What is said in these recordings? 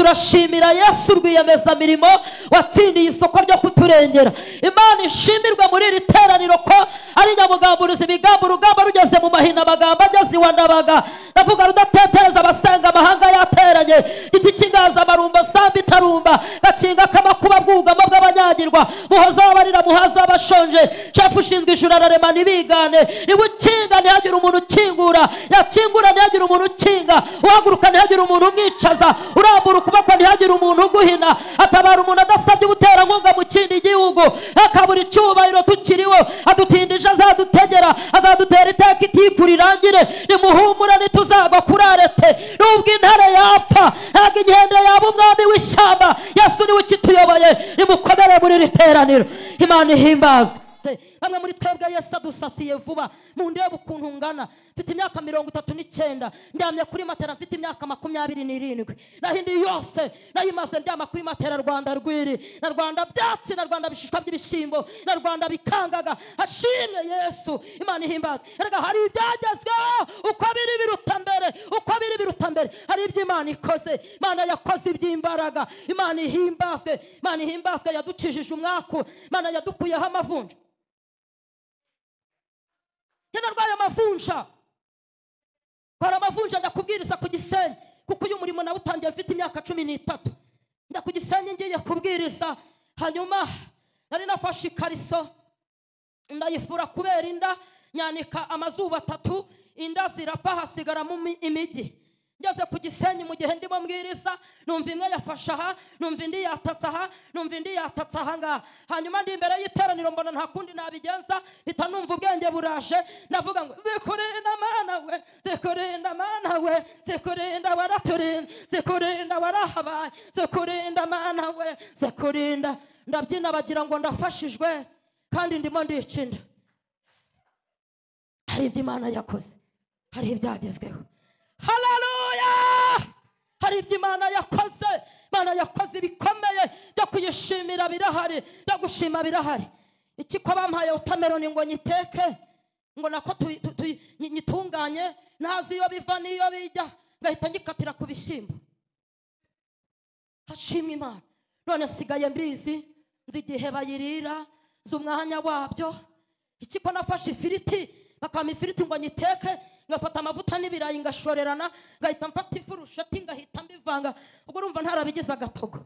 turashimira yesu rwiyemezamirimo watsindiye isoko ryo kuturengera imana ishimirwe muri iri teraniro ko ari nyamugamburuzi bigamba urugamba rugeze mu mahina amagambo ageze iwa ndabaga ndavuga rudatetereza abasenga amahanga yateranye giti cy'ingaza amarumba samba itarumba gakinga k'amakuba bwugamo bw'abanyagirwa muhoza w'abarira muhaza w'abashonje shefu ushinzwe ijuru ararema ntibigane niba ukinga ntihagire umuntu ukingura yakingura ntihagire umuntu ukinga uhaguruka ntihagire umuntu umwicaza urambura kubakwa ntihagire umuntu uguhina atabara umuntu adasabye ubuterankunga mu kindi gihugu akabura icyubahiro tukiriho adutindije azadutegera azadutera iteka itiku rirangire nimuhumurane tuzagwa kuri arete nubwo intare yapfa ntabwo inkende yaba umwami w'ishyamba yasuniwe ikituyoboye nimukomere muri iri teraniro imana ihimbazwe bamwe muri twebwe yesu adusasiye vuba mundebe ukuntu ngana mfite imyaka mirongo itatu n'icyenda ndyamye kuri matera mfite imyaka makumyabiri n'irindwi naho yose nayimaze ndyama kuri matera rwanda rwiri na rwanda byatsi na rwanda bishishwa by'ibishyimbo na rwanda bikangaga hashimwe yesu imana ihimbaza erega hari ibyagezweho uko biri biruta mbere uko biri biruta mbere hari ibyo imana ikoze imana yakoze iby'imbaraga imana ihimbazwe imana ihimbazwe yadukijije umwaku imana yadukuyeho amavunja njye narwaye amavunja twara amavunja ndakubwiriza ku gisenyi kuko uyu murimo nawe utangiye mfite imyaka cumi n'itatu njya ku gisenyi ngiye kubwiriza hanyuma nari nafashe ikariso ndayifura kubera inda nyanika amazuba atatu inda zirapfa hasigaramo imijyi ngeze ku gisenyi mu gihe ndimo mbwiriza numva imwe yafashe aha numva indi yatatse aha numva indi yatatse aha ngaha hanyuma ndi imbere y'iteraniro mbona nta kundi nabigenza mpita numva ubwenge buraje ndavuga ngo zikurinda mana we zikurinda mana we zikurinda waraturinda zikurinda warahabaye zikurinda mana we zikurinda ndabyina bagira ngo ndafashijwe kandi ndimo ndicinda hari ibyo imana yakoze hari ibyagezweho hararu hari ibyo imana yakoze imana yakoze ibikomeye byo kuyishimira birahari byo gushima birahari iki ko bampaye wotameroni ngo nyiteke ngo nako nyitunganye ntazi iyo biva n'iyo bijya ngahita ngikatira ku bishyimbo hashimwe imana none asigaye mbizi nzi igihe bayirira zi umwanya wabyo iki ko nafashe ifiriti bakampa ifiriti ngo nyiteke ngafata amavuta n'ibirayi ngashorerana ngahita mfata ifu ngahita mbivanga ubwo urumva ntarabigize agatogo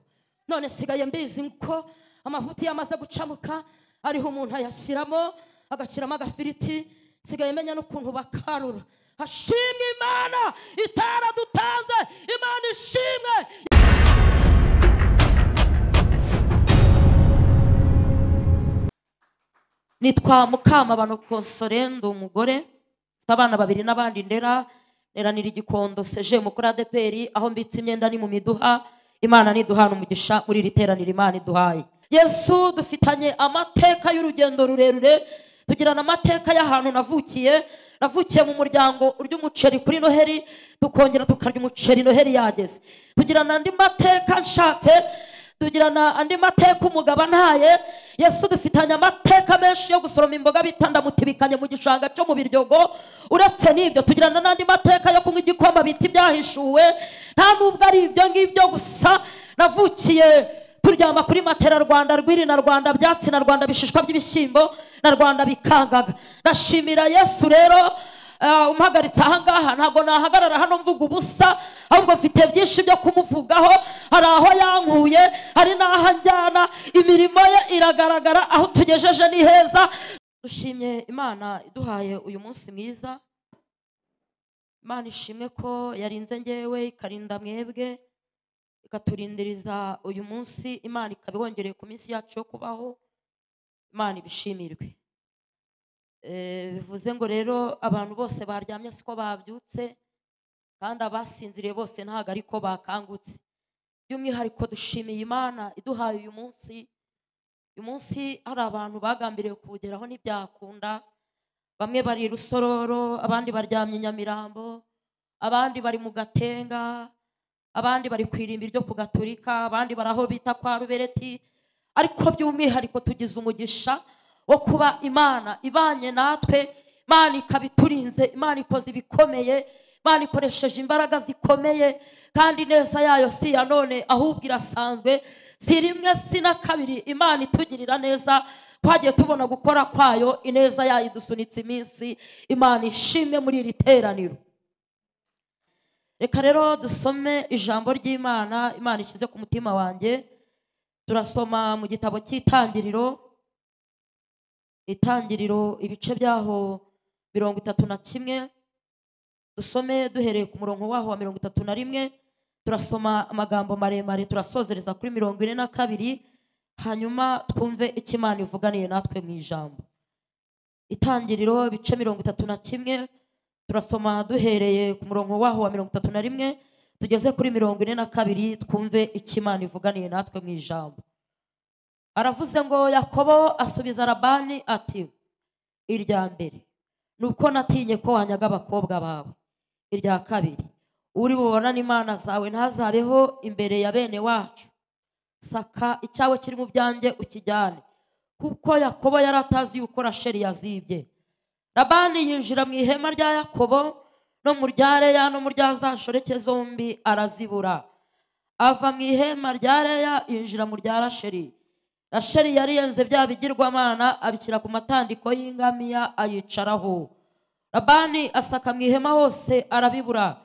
none sigaye mbizi ko amavuta iyo amaze gucamuka ariho umuntu ayashyiramo agashyiramo agafiriti nsigaye menya n'ukuntu bakarura hashimwe imana itaradutanze imana ishimwe nitwa mukamabano konsore umugore abana babiri n'abandi ndera neranira igikondo seje mukuru adeperi aho mbitse imyenda ni mu miduha imana niduhana umugisha muri iri teraniro imana iduhaye yesu dufitanye amateka y'urugendo rurerure tugirana amateka y'ahantu navukiye navukiye mu muryango urya umuceri kuri noheri tukongera tukarya umuceri noheri yageze tugirana andi mateka nshatse tugirana andi mateka umugabo ntaye yesu dufitanye amateka menshi yo gusoroma imboga bita ndamutibikanye mu gishanga cyo mu biryogo uretse n'ibyo tugirana n'andi mateka yo kunywa igikoma bita ibyahishuwe nta n'ubwo ari ibyo ngibyo gusa navukiye turyama kuri matera rwanda rwiri na rwanda byatsi na rwanda bishishwa by'ibishyimbo na rwanda bikangaga ndashimira yesu rero Ah, umuhagaritse ahangaha ntabwo nahagarara hano mvuga ubusa ahubwo mfite byinshi byo kumuvugaho hari aho yankuye hari n'aho anjyana imirimo ye iragaragara aho tugejeje ni heza dushimye imana iduhaye uyu munsi mwiza imana ishimwe ko yarinze ngewe ikarinda mwebwe ikaturindiriza uyu munsi imana ikaba ibongereye ku minsi yacu yo kubaho imana ibishimirwe Eh, bivuze ngo rero abantu bose baryamye siko babyutse kandi abasinziriye bose ntabwo ariko bakangutse by'umwihariko dushimiye imana iduhaye uyu munsi uyu munsi hari abantu bagambiriye kugeraho ntibyakunda bamwe bari rusororo abandi baryamye nyamirambo abandi bari mu gatenga abandi bari ku irimbi ryo ku gaturika abandi bari aho bita kwa rubereti ariko by'umwihariko tugize umugisha wo kuba imana ibanye natwe imana ikaba iturinze imana ikoze ibikomeye imana ikoresheje imbaraga zikomeye kandi ineza yayo si iya none ahubwo irasanzwe si rimwe si na kabiri imana itugirira neza twagiye tubona gukora kwayo ineza yayo idusunitse iminsi imana ishimwe muri iri teraniro reka rero dusome ijambo ry'imana imana ishyize ku mutima wanjye turasoma mu gitabo cy'itangiriro itangiriro ibice byaho mirongo itatu na kimwe dusome duhereye ku murongo waho wa mirongo itatu na rimwe turasoma amagambo maremare turasozereza kuri mirongo ine na kabiri hanyuma twumve icyo imana ivuganiye natwe mu ijambo itangiriro ibice mirongo itatu na kimwe turasoma duhereye ku murongo waho wa mirongo itatu na rimwe tugeze kuri mirongo ine na kabiri twumve icyo imana ivuganiye natwe mu ijambo aravuze ngo yakobo asubiza arabani ati irya mbere ni uko natinye ko wanyaga abakobwa bawe irya kabiri uri bubona n’imana zawe ntazabeho imbere ya bene wacu saka icyawe kiri mu byanjye ukijyane kuko yakobo yari atazi yuko rasheri yazibye rabani yinjira mu ihema rya yakobo no mu rya reya no mu rya za shoreke zombi arazibura ava mu ihema rya reya yinjira mu rya rasheri rasheli yari yenze bya bigirwamana abishyira ku matandiko y'ingamiya ayicaraho rabani asaka mu ihema hose arabibura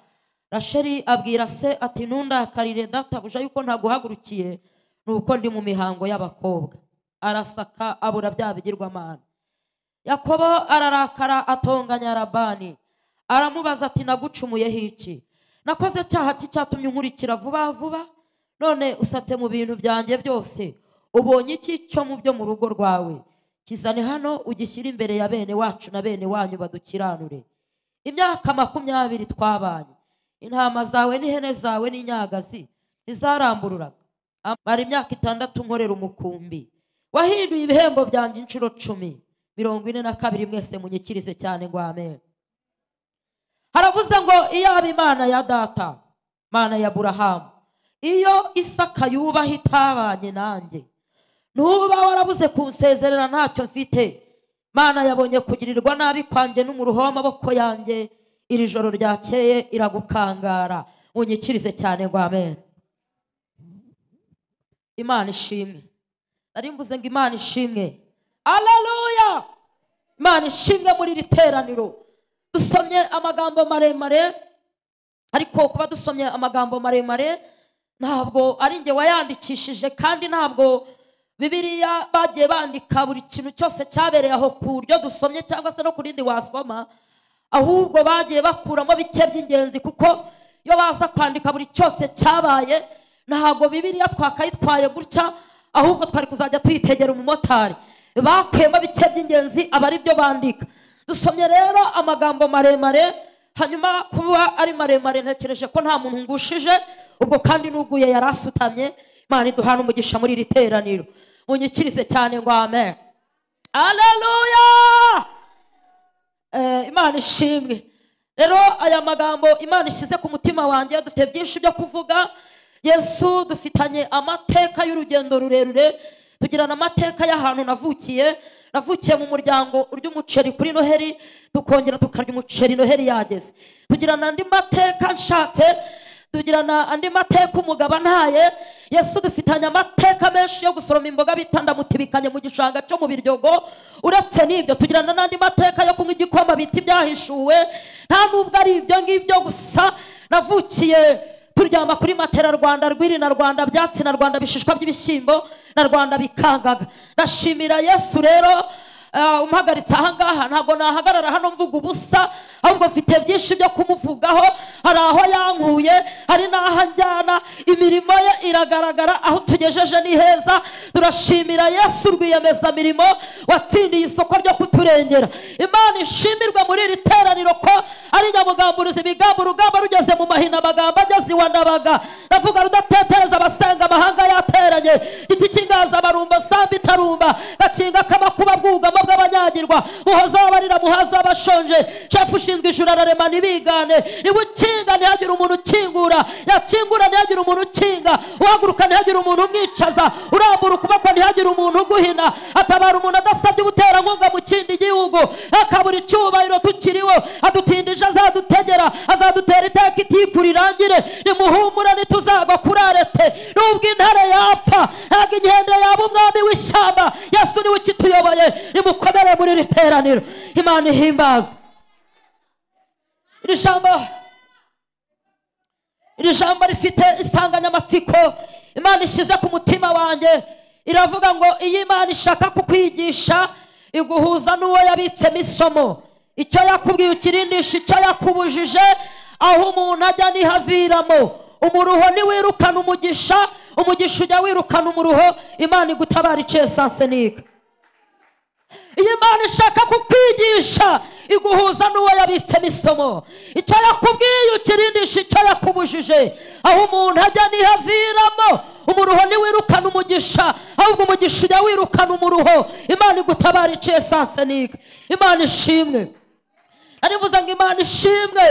rasheli abwira se ati ntundakarire databuja yuko ntaguhagurukiye nuko ndi mu mihango y'abakobwa arasaka abura bya bigirwamana yakobo ararakara atonganya rabani aramubaza ati nagucumuyeho iki nakoze cyaha ki cyatumye unkurikira vuba vuba none usate mu bintu byanjye byose ubonye iki cyo mu byo mu rugo rwawe kizane hano ugishyire imbere ya bene wacu na bene wanyu badukiranure imyaka makumyabiri twabanye intama zawe n'ihene zawe n'inyagazi ntizarambururaga amara imyaka itandatu nkorera umukumbi wahinduye ibihembo byanjye inshuro cumi mirongo ine na kabiri mwese munyikirize cyane ngo amenyo haravuze ngo iyaba imana ya data imana ya burahamu iyo isaka yubaha itabanye nanjye nuba warabuze kunsezerera ntacyo mfite mana yabonye kugirirwa nabi kwanjye n'umuruho w'amaboko yanjye iri joro ryakeye iragukangara unyikirize cyane ngo amenyo imana ishimwe nari mvuze ngo imana ishimwe araruya imana ishimwe muri iri teraniro dusomye amagambo maremare ariko kuba dusomye amagambo maremare ntabwo ari njye wayandikishije kandi ntabwo bibiriya bagiye bandika buri kintu cyose cyabereye aho ku buryo dusomye cyangwa se no ku rindi wasoma ahubwo bagiye bakuramo bike by'ingenzi kuko iyo baza kwandika buri cyose cyabaye ntabwo bibiriya twakayitwaye gutya ahubwo twari kuzajya tuyitegera umumotari bakuyemo bike by'ingenzi aba ari byo bandika dusomye rero amagambo maremare hanyuma kuba ari maremare ntekereje ko nta muntu ngushije ubwo kandi n'uguye yari asutamye imana iduhana umugisha muri iri teraniro unyikirize cyane ngo amen aleluya eh, imana ishimwe rero aya magambo imana ishyize ku mutima wanjye dufite byinshi byo kuvuga yesu dufitanye amateka y'urugendo rurerure tugirana amateka y'ahantu navukiye navukiye mu muryango urya umuceri kuri noheri tukongera tukarya umuceri noheri yageze tugirana andi mateka nshatse tugirana andi mateka umugabo ntaye yesu dufitanye amateka menshi yo gusoroma imboga bita ndamutibikanye mu gishanga cyo mu biryogo uretse n'ibyo tugirana n'andi mateka yo kunywa igikoma bita ibyahishuwe nta n'ubwo ari ibyo ngibyo gusa navukiye turyama kuri matera rwanda rwiri na rwanda byatsi na rwanda bishishwa by'ibishyimbo na rwanda bikangaga ndashimira yesu rero Ah, umuhagaritse ahangaha ntabwo nahagarara hano mvuga ubusa ahubwo mfite byinshi byo kumuvugaho hari aho yankuye hari n'aho anjyana imirimo ye iragaragara aho tugejeje ni heza turashimira yesu rwiyemezamirimo watsindiye isoko ryo kuturengera imana ishimirwa muri iri teraniro ko ari nyamugamburuzi ibigambo urugamba rugeze mu mahina amagambo ageze iwa ndabaga ndavuga rudatetereza abasenga amahanga yateranye igiti cy'ingaza barumba samba itarumba gakinga k'amakuba bwugamo ubukungu bw'abanyagirwa buhozabarira muhaza abashonje shefu ushinzwe ishuri ararema ntibigane niba ntihagire umuntu ukingura yakingura ntihagire umuntu ukinga uhaguruka ntihagire umuntu umwicaza urambura ukuboko ntihagire umuntu uguhina atabara umuntu adasabye ubuterankunga mu kindi gihugu akabura icyubahiro tukiriwe adutindije azadutegera azadutera iteka itiku rirangire nimuhumurane tuzagwa kuri arete nubwo intare yapfa ntabwo inkende yaba umwami w'ishyamba yasuniwe ikituyoboye nimu mukomere muri iri teraniro imana ihimbazwa iri jambo iri jambo rifite insanganyamatsiko imana ishyize ku mutima wanjye iravuga ngo iyo imana ishaka kukwigisha iguhuza n'uwo yabitsemo isomo icyo yakubwiye ukirindisha icyo yakubujije aho umuntu ajya niho umuruho ntiwirukana umugisha umugisha ujya wirukana umuruho imana igutabara iciye sansenika iyo imana ishaka kukwigisha iguhuza n'uwo yabitsemo isomo icyo yakubwiye ukirindisha icyo yakubujije aho umuntu ajya ntihaviramo umuruho ntiwirukana umugisha ahubwo umugisha ujya wirukana umuruho imana igutabara iciye sansenike imana ishimwe narivuze ngo imana ishimwe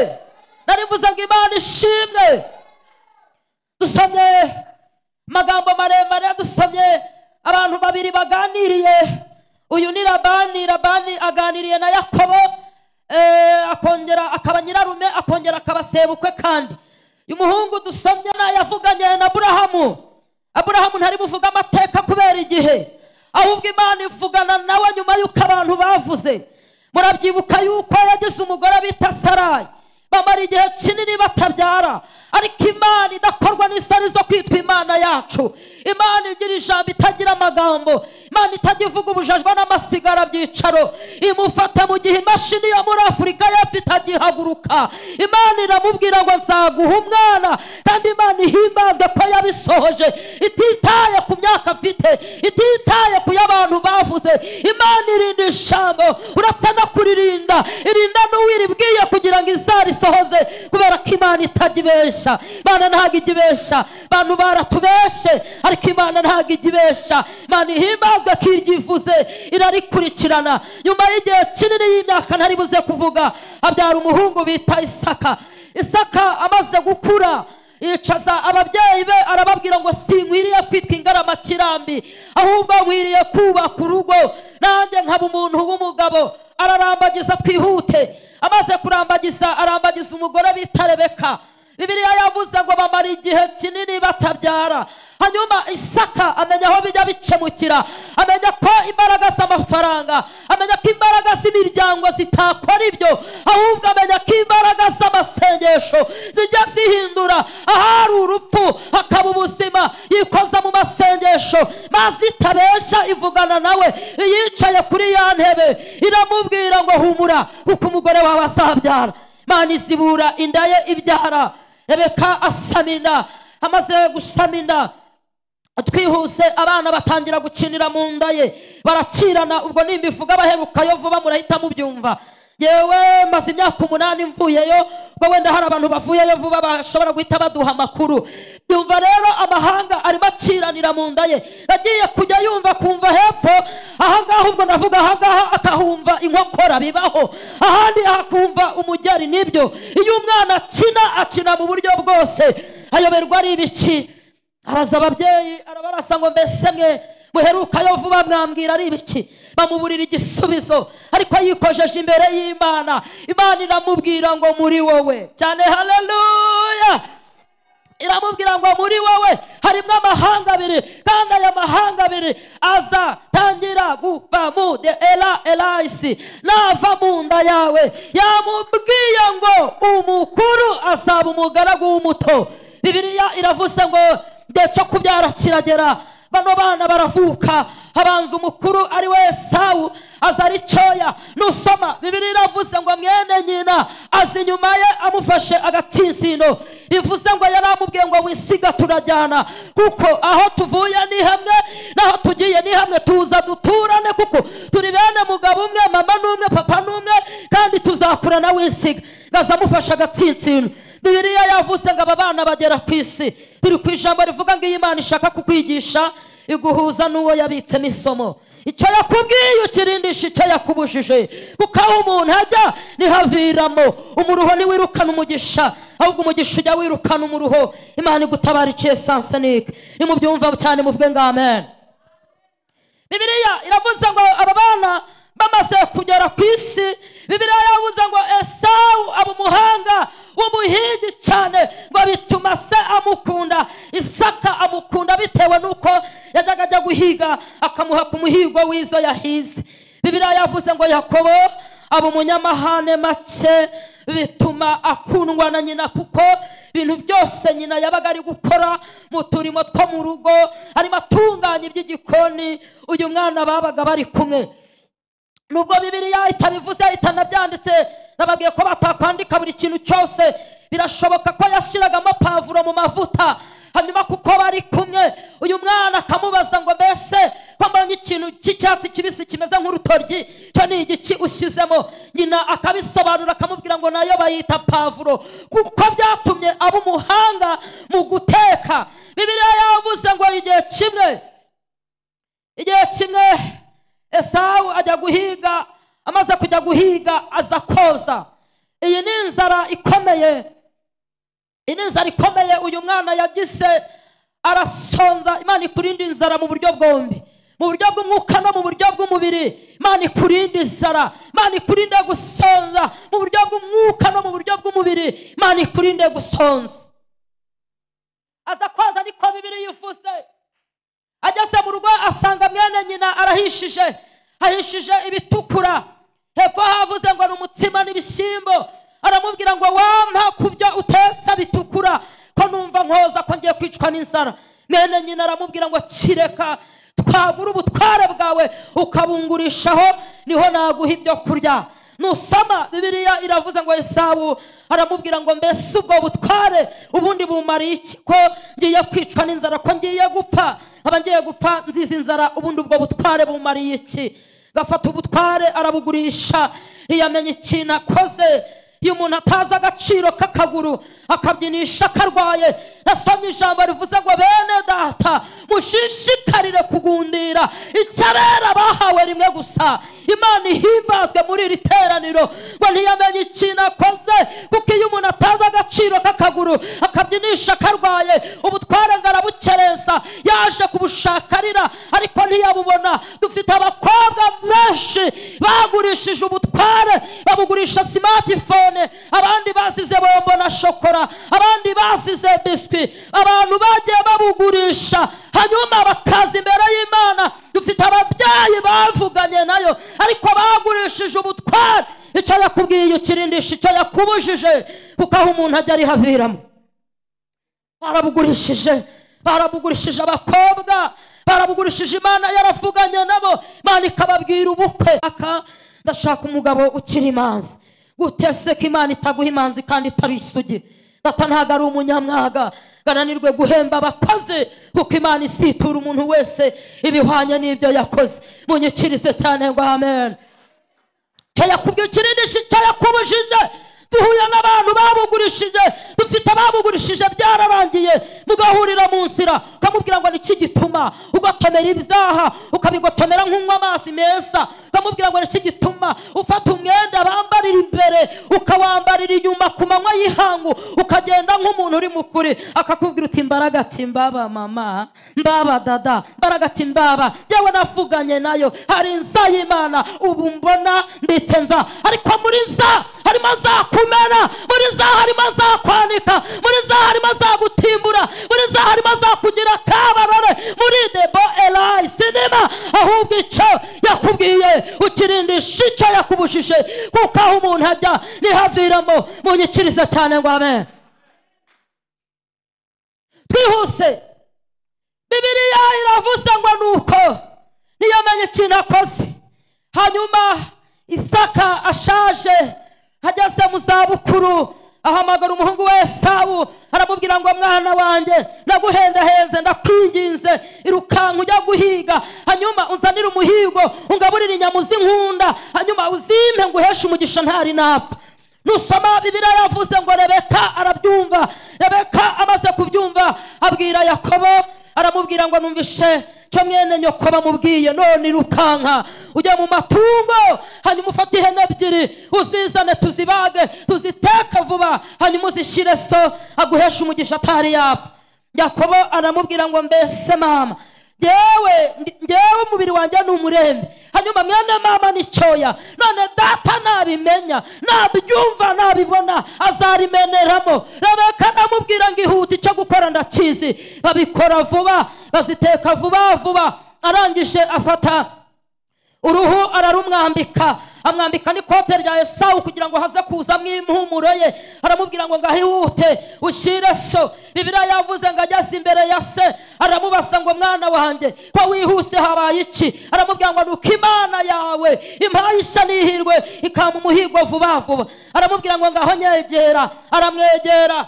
narivuze ngo imana ishimwe dusomye amagambo maremare dusomye abantu babiri baganiriye uyu ni rabani rabani aganiriye na yakobo eh, akongera akaba nyirarume akongera akaba sebukwe kandi uyu muhungu dusomye yavuganye na burahamu aburahamu ntari buvuga amateka kubera igihe ahubwo imana ivugana nawe nyuma y'uko abantu bavuze murabyibuka yuko yagize umugore bita sarayi bamara igihe kinini batabyara ariko imana idakorwa n'isari zo kwitwa imana yacu imana igira ijambo itagira amagambo imana itajya ivuga ubujajwa n'amasigara byicaro imufata mu gihe imashini yo muri afurika y'epfo itagihaguruka imana iramubwira ngo nzaguha umwana kandi imana ihimbazwe ko yabisohoje ititaye ku myaka afite ititaye ku y'abantu bavuze imana irinda ijambo uretse no kuririnda irinda n'uwiribwiye kugira ngo izari isohoze kubera ko imana itajya ibesha imana ntabwo ijya ibesha abantu baratubeshe ariko imana ntabwo ijya ibesha imana ihimbazwe ko iryivuze irarikurikirana nyuma y'igihe kinini y'imyaka ntari buze kuvuga abyara umuhungu bita isaka isaka amaze gukura yicaza ababyeyi be arababwira ngo sinkwiriye kwitwa ingaramakirambiri ahubwo nkwiriye kubaka urugo nanjye nkaba umuntu w'umugabo ararambagiza twihute amaze kurambagisa arambagisa umugore bita rebeka bibiriya yavuze ngo bamara igihe kinini batabyara hanyuma isaka amenya aho bijya bikemukira amenya ko imbaraga z'amafaranga amenya ko imbaraga z'imiryango zitakora ibyo ahubwo amenya ko imbaraga z'amasengesho zijya zihindura ahari urupfu hakaba ubuzima yikoza mu masengesho maze itabesha ivugana nawe yicaye kuri ya ntebe iramubwira ngo humura kuko umugore wawe azabyara mana izibura inda ye ibyara rebeka asama inda amaze gusama inda twihuse abana batangira gukinira mu nda ye barakirana ubwo nimbivuga abaherukayo vuba murahita mubyumva yewe maze imyaka umunani mvuyeyo ubwo wenda hari abantu bavuyeyo vuba bashobora guhita baduha amakuru yumva rero amahanga arimo aciranira mu nda ye agiye kujya yumva kumva hepfo ahangaha ubwo navuga ahangaha akahumva inkokora bibaho ahandi akumva umugeri nibyo iyo umwana akina akina mu buryo bwose ayoberwa ari ibiki araza ababyeyi arabarasa ngo mbese mwe guherukayo vuba mwambwira ari ibiki bamuburira igisubizo ariko yikojeje imbere y'imana imana iramubwira ngo muri wowe cyane hareruya iramubwira ngo muri wowe harimo amahanga abiri kandi aya mahanga abiri azatangira guva mu de era erayisi nava mu nda yawe yamubwiye ngo umukuru asaba umugaragu w'umuto bibiriya iravuze ngo ndetse kubyara kiragera bano bana baravuka habanza umukuru ari we sawu aza ari cyoya nusoma bibiri iravuze ngo mwene nyina aza inyuma ye amufashe agatsinsino ivuze ngo yari ngo wisiga turajyana kuko aho tuvuye ni hamwe n'aho tugiye ni hamwe tuza duturane kuko turi bene mugabo umwe mama n'umwe papa n'umwe kandi tuzakura nawe wisiga ngaza amufashe agatsinsino bibiliya yavuze ngo aba bana bagera ku isi turi ku ijambo rivuga ngo iyo imana ishaka kukwigisha iguhuza n'uwo yabitsemo isomo icyo yakubwiye ukirindisha icyo yakubujije kuko aho umuntu ajya ntihaviramo umuruho ntiwirukana umugisha ahubwo umugisha ujya wirukana umuruho imana igutabara iciye sansenike nimubyumva cyane muvuge ngo amen bibiliya iravuze ngo aba bana bamaze kugera ku isi bibiriya yabuze ngo esawu aba umuhanga w'umuhigi cyane ngo bituma se amukunda isaka amukunda bitewe n'uko yajyaga ajya guhiga akamuha ku muhigo w'izo yahize bibiriya yavuze ngo yakobo aba umunyamahane make bituma akundwa na nyina kuko ibintu byose nyina yabaga ari gukora mu turimo two mu rugo arimo atunganya iby'igikoni uyu mwana babaga bari kumwe nubwo bibiriya itabivuze itanabyanditse nababwiye ko batakwandika buri kintu cyose birashoboka ko yashyiragamo pavuro mu mavuta hanyuma kuko bari kumwe uyu mwana akamubaza ngo mbese ko mbonye ikintu cy'icyatsi kibisi kimeze nk'urutoryi cyo ni igiki ushyizemo nyina akabisobanura akamubwira ngo nayo bayita pavuro kuko byatumye aba umuhanga mu guteka bibiriya yavuze ngo igihe kimwe igihe kimwe esawu ajya guhiga amaze kujya guhiga aza koza iyi ni inzara ikomeye iyi ni inzara ikomeye uyu mwana yagize arasonza imana ikurinda inzara mu buryo bwombi mu buryo bw'umwuka no mu buryo bw'umubiri imana ikurinda inzara imana ikurinde gusonza mu buryo bw'umwuka no mu buryo bw'umubiri imana ikurinde gusonza aza koza niko bibiri yifuse ageze mu rugo asanga mwene nyina arahishije ahishije ibitukura hepfo havuze ngo ni umutsima n'ibishyimbo aramubwira ngo wampa ku byo utetse bitukura ko numva nkoza ko ngiye kwicwa n'inzara mwene nyina aramubwira ngo kireka twagura ubutware bwawe ukabungurishaho niho naguha ibyo kurya nusoma bibiriya iravuze ngo esabu aramubwira ngo mbese ubwo butware ubundi bumariye iki ko ngiye kwicwa n'inzara ko ngiye gupfa aba ngiye gupfa nziza inzara ubundi ubwo butware bumariye iki gafata ubutware arabugurisha ntiyamenye ikintu akoze iyo umuntu atazi agaciro k'akaguru akabyinisha akarwaye nasomye ijambo rivuze ngo bene data mushishikarire kugundira icyabera bahawe rimwe gusa imana ihimbazwe muri iri teraniro ngo ntiyamenye ikintu akoze kuko iyo umuntu atazi agaciro k'akaguru akabyinisha akarwaye ubutware ngo arabukerensa yaje kubushaka arira ariko ntiyabubona dufite abakobwa benshi bagurishije ubutware babugurisha simatifone bene abandi basize bombo na shokora abandi basize biswi abantu bagiye babugurisha hanyuma bakaza imbere y'imana dufite ababyeyi bavuganye nayo ariko bagurishije ubutwari icyo yakubwiye ukirindisha icyo yakubujije kuko aho umuntu ajya arihaviramo barabugurishije barabugurishije abakobwa barabugurishije imana yaravuganye nabo manika ikababwira ubukwe aka ndashaka umugabo ukiri imanza gutese ko imana itaguha imanzi kandi itari isugi papa ntabwo ari umunyamwaga gananirwe guhemba abakoze kuko imana isitura umuntu wese ibihwanye n'ibyo yakoze munyikirize cyane ngo amen cyo yakubwiye ikirindi cyo yakubujije duhuye n'abantu babugurishije dufite ababugurishije byararangiye mugahurira mu nzira ukamubwira ngo niki gituma ugotomera ibyaha ukabigotomera nk'unywa amazi meza ukamubwira ngo niki gituma ufata umwenda bambarira imbere ukawambarira inyuma ku manywa y'ihangu ukagenda nk'umuntu uri mukuri akakubwira uti mbaraga ati mbaba mama mbaba dada mbaraga ati mbaba yewe navuganye nayo hari insa y'imana ubu mbona mbitse nza ariko muri nza harimo za azakumena muri za harimo azakwanika muri za harimo azagutimbura muri za harimo azakugira kabarore muri debo erayi sinema ahubwo icyo yakubwiye ukirindisha icyo yakubujije kuko aho umuntu ajya ntihaviramo munyikiriza cyane ngo amen twihuse bibiriya iravuze ngo ni uko niyo ikintu akoze hanyuma isaka ashaje se mu zabukuru ahamagara umuhungu we esawu aramubwira ngo mwana wanjye naguhendaheze ndakwinginze irukanka ujya guhiga hanyuma unzanire umuhigo ungaburire inyama z'inkunda hanyuma uzimpe ngo uheshe umugisha ntari napfa nusoma bibiriya yavuze ngo rebeka arabyumva rebeka amaze kubyumva abwira yakobo aramubwira ngo numvise cyo mwene nyoko bamubwiye none irukanka ujya mu matungo hanyuma ufate ihene ebyiri uzizane tuzibage tuziteke vuba hanyuma uzishyire so aguhesha umugisha atari yaba yakobo aramubwira ngo mbese mama yewe ngewe umubiri wanjye ni umurembe hanyuma mwene mama ni cyoya none data nabimenya nabyumva nabibona azarimeneramo rebeka namubwira ngo ihute icyo gukora ndakizi babikora vuba baziteka vuba vuba arangije afata uruhu ararumwambika amwambika n'ikote rya esawu kugira ngo haze kuza impumuro ye aramubwira ngo ngahihute ushyire so bibiriya yavuze ngo ageze imbere ya se aramubasa ngo mwana wanjye ko wihuse habaye iki aramubwira ngo nuko imana yawe impaye n'ihirwe ikama umuhigo vuba vuba aramubwira ngo ngaho nyegera aramwegera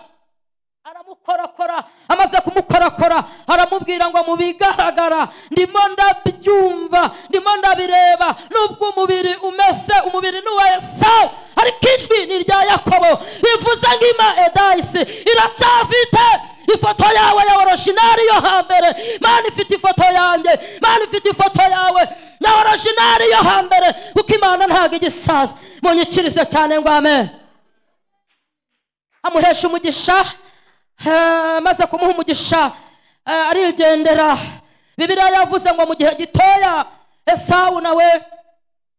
kumukorakora amaze kumukorakora aramubwira ngo mu bigaragara ndimo ndabyumva ndimo ndabireba nubwo umubiri umeze umubiri ni uwa esawu ariko ijwi ni irya yakobo bivuze ngo ima edayisi iracyafite ifoto yawe ya oroshinari yo hambere mani ifite ifoto yanjye mani ifite ifoto yawe na oroshinari yo hambere kuko imana ntabwo igisaza munyikirize cyane ngo amen amuhesha umugisha Eh, maze kumuha umugisha eh, arigendera bibiriya yavuze ngo mu gihe gitoya esawu nawe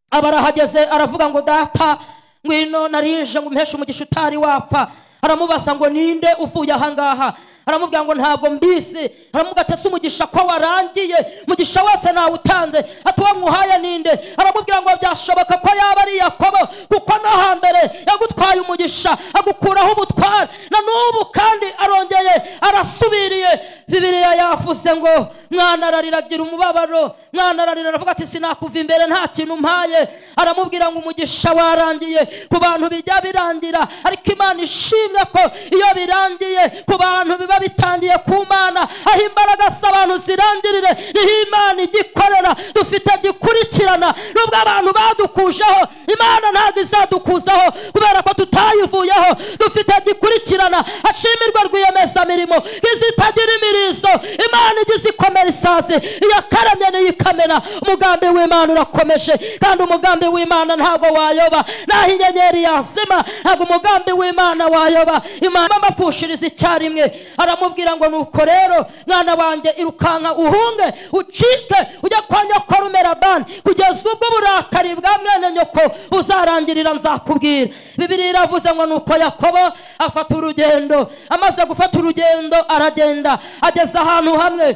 aba arahageze aravuga ngo data ngwino narije ngo umpeshe umugisha utari wapfa aramubaza ngo ninde uvuye ahangaha aramubwira ngo ntabwo mbisi aramubwira ati ese umugisha ko warangiye umugisha wese nawutanze ati uwo nkuhaye ninde aramubwira ngo byashoboka ko yaba ari yakobo kuko no hambere yagutwaye umugisha agukuraho ubutware na n'ubu kandi arongeye arasubiriye bibiriya yavuze ngo mwana ararira agira umubabaro mwana ararira aravuga ati sinakuva imbere nta kintu mpaye aramubwira ngo umugisha warangiye ku bantu bijya birangira ariko imana ishimwe ko iyo birangiye ku bantu biba bitangiye ku mana aho imbaraga z'abantu zirangirire niho imana igikorera dufite gikurikirana nubwo abantu badukujeho imana ntabwo izadukuzaho kubera ko tutayivuyeho dufite gikurikirana hashimirwa rwiyemezamirimo izitagira imirizo imana igize ikomera isazi iyakaremye n'iyikamera umugambi w'imana urakomeje kandi umugambi w'imana ntabwo wayoba naho inyenyeri yazima ntabwo umugambi w'imana wayoba imana bamapfushiriza icyarimwe aramubwira ngo nuko rero mwana wanjye irukanka uhunge ucike ujya kwa nyoko rumerabani kugeza ubwo burakari bwa mwene nyoko uzarangirira nzakubwira bibiri iravuze ngo nuko yakobo afata urugendo amaze gufata urugendo aragenda ageze ahantu hamwe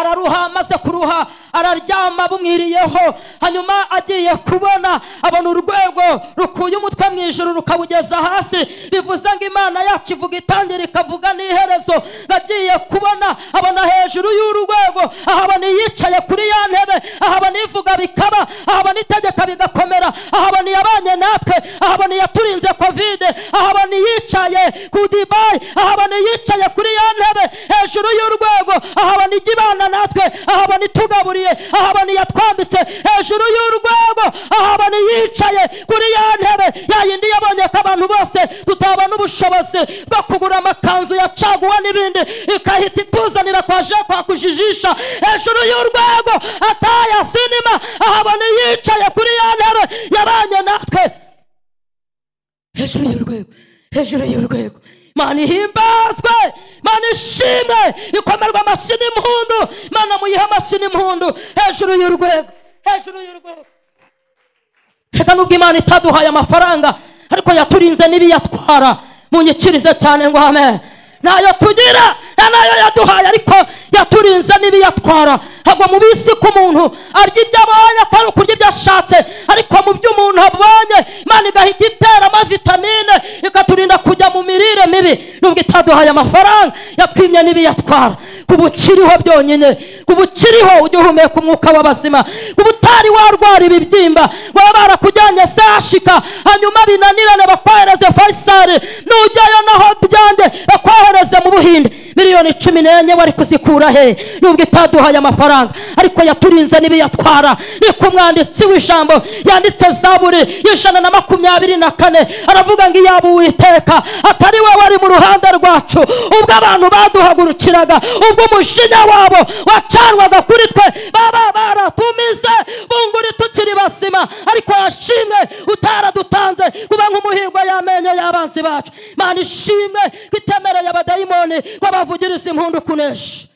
araruha amaze kuruha araryama bumwiriyeho hanyuma agiye kubona abona urwego rukuye umutwe mu ijoro rukawugeza hasi bivuze ngo imana yacu ivuga itangira ikavuga n'iherezo agiye kubona abona hejuru y'urwego ahabona iyicaye kuri ya ntebe ahabona ivuga bikaba ahabona itegeka bigakomera ahabona iyabanye natwe ahabona iyaturinze kovide ahabona iyicaye ku dibayi ahabona iyicaye kuri ya ntebe hejuru y'urwego ahabona igibana kubana natwe aho abona itugaburiye aho abona iyatwambitse hejuru y'urwego aho abona iyicaye kuri ya ntebe ya yindi yabonye ko abantu bose tutabona ubushobozi bwo kugura amakanzu ya caguwa n'ibindi ikahita ituzanira kwa je kwa kujijisha hejuru y'urwego ataya sinima aho abona iyicaye kuri ya ntebe yabanye natwe hejuru y'urwego hejuru y'urwego mana ihimbazwe mana ishimwe ikomerwa amashyi n'impundu mana muyihe amashyi n'impundu hejuru y'urwego hejuru y'urwego reka nubwo imana itaduhaye amafaranga ariko yaturinze n'ibiyatwara munyikirize cyane ngo amen ntayo tugira nayo yaduhaye ariko yaturinze n'ibiyatwara hagwa mu bisi ko umuntu arya ibyo abonye atari ukurya ibyo ashatse ariko mu byo umuntu abonye imana igahita itera amavitamine ikaturinda kujya mu mirire mibi nubwo itaduhaye amafaranga yatwimye n'ibiyatwara ku bukiriho byonyine ku bukiriho ujye uhumeka umwuka w'abazima ku butari warwara ibibyimba baba barakujyanye sashika hanyuma binanirane bakwohereze fayisari nujyayo naho byange bakwohereze mu buhinde miliyoni cumi n'enye wari kuzikura he nubwo itaduhaye amafaranga ariko yaturinze n'ibiyatwara ku umwanditsi w'ijambo yanditse zaburi y'ijana na makumyabiri na kane aravuga ngo iyaba uwiteka atari we wari mu ruhande rwacu ubwo abantu baduhagurukiraga ubwo umujinya wabo wacanwaga kuri twe baba baratumize bunguri tukiri basima ariko yashimwe utaradutanze kuba nk'umuhirwa y'amenyo y'abanzi bacu imana ishimwe ko itemereye abadayimoni baba utavugiriza impundu kunesha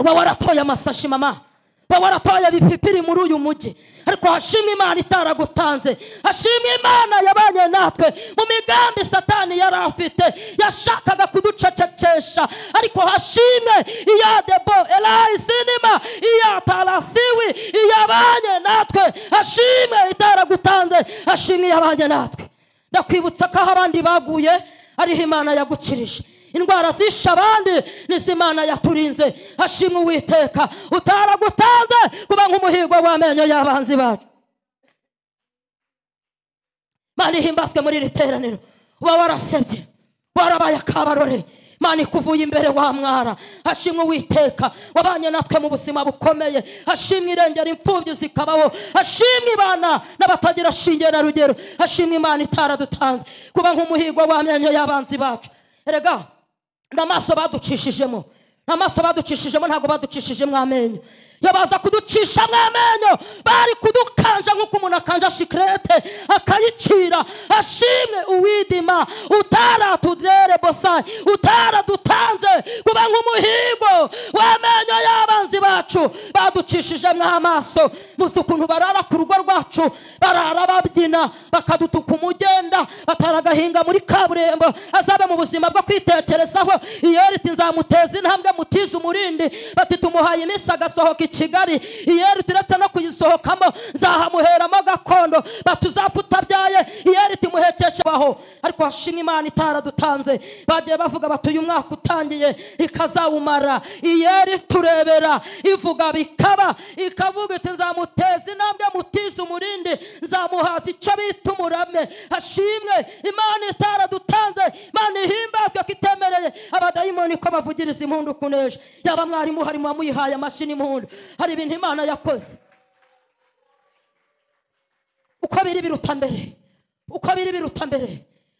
uba waratoye amasashi mama uba waratoye ibipipiri muri uyu mujyi ariko hashimwe imana itaragutanze hashimwe imana yabanye natwe mu migambi satani yari afite yashakaga kuducecekesha ariko hashimwe iya debo elayi sinima iya tarasiwi iyabanye natwe hashimwe itaragutanze hashimwe iyabanye natwe ndakwibutsa ko aho abandi baguye ariho imana yagukirije indwara zisha abandi nizo imana yaturinze hashimwe uwiteka utaragutanze kuba nk'umuhigo w'amenyo y'abanzi bacu mani ihimbazwe muri iri teraniro uba warasebye warabaye akabarore mani ikuvuye imbere wa mwara hashimwe uwiteka wabanye natwe mu buzima bukomeye hashimwe irengera imfubyi zikabaho hashimwe ibana n'abatagira shinge na rugero hashimwe imana itaradutanze kuba nk'umuhigo w'amenyo y'abanzi bacu erega namaso badukishijemo namaso badukishijemo ntabwo badukishijemo Amém. yabaza kuducishamwo amenyo bari kudukanja nk'uko umuntu akanja shikirete akayicira ashimwe uwidima utaratuderere bosayi utaradutanze kuba nk'umuhigo w'amenyo y'abanzi bacu baducishije amaso muzi ukuntu barara ku rugo rwacu barara babyina bakadutuka umugenda bataragahinga muri kaburimbo azabe mu buzima bwo kwitekerezaho iyo riti nzamuteza intambwe mutize umurindi bati tumuhaye iminsi agasohoka kigali iyeri turetse no kuyisohokamo nzahamuheramo gakondo batuzapfa utabyaye iyeri timuhekeshe baho ariko hashimwe imana itaradutanze bagiye bavuga bati uyu mwaka utangiye ikazawumara iyeri turebera ivuga bikaba ikavuga iti nzamuteza intambwe mutize umurindi nzamuhaza icyo bita umurame hashimwe imana itaradutanze imana ihimbazwe ko itemereye abadayimoni ko bavugiriza impundu kunesha yaba mwarimu harimo uwamuyihaye amashini impundu hari ibintu imana yakoze uko biri biruta mbere uko biri biruta mbere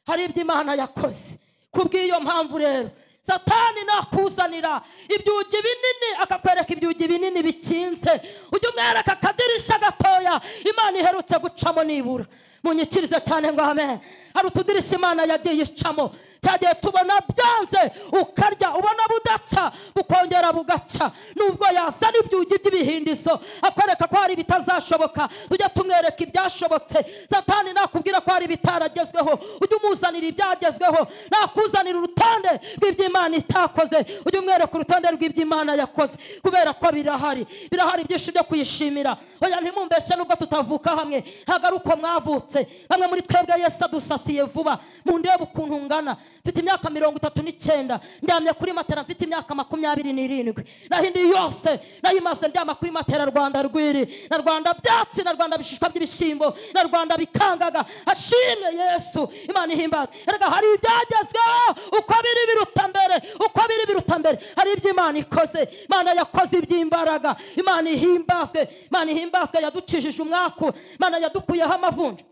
hari ibyo imana yakoze bw’iyo mpamvu rero satani nakuzanira ibyugi binini akakwereka ibyugi binini bikinze ujye umwereka akadirishya gatoya imana iherutse gucamo nibura munyikirize cyane ngo amen hari utudirishya imana yagiye icamo cyagiye tubona byanze ukarya ubona budacya bukongera bugacya nubwo yazana ibyugi by'ibihindizo akwereka ko hari ibitazashoboka ujya tumwereka ibyashobotse satani nakubwira ko hari ibitaragezweho ujye umuzanira ibyagezweho nakuzanira urutonde rw'iby'imana itakoze ujye umwereka urutonde rw'iby'imana yakoze kubera ko birahari birahari byinshi byo kuyishimira oya ntimumbeshye nubwo tutavuka hamwe ntabwo ari uko mwavutse wungutse bamwe muri twebwe yesu adusasiye vuba mundebe ukuntu ungana mfite imyaka mirongo itatu n'icyenda ndyamye kuri matera mfite imyaka makumyabiri n'irindwi naho indi yose nayimaze ndyama kuri matera rwanda rwiri na rwanda byatsi na rwanda bishishwa by'ibishyimbo na rwanda bikangaga hashimwe yesu imana ihimbaza reka hari ibyagezweho uko biri biruta mbere uko biri biruta mbere hari ibyo imana ikoze imana yakoze iby'imbaraga imana ihimbazwe imana ihimbazwe yadukijije umwaku imana yadukuyeho amavunja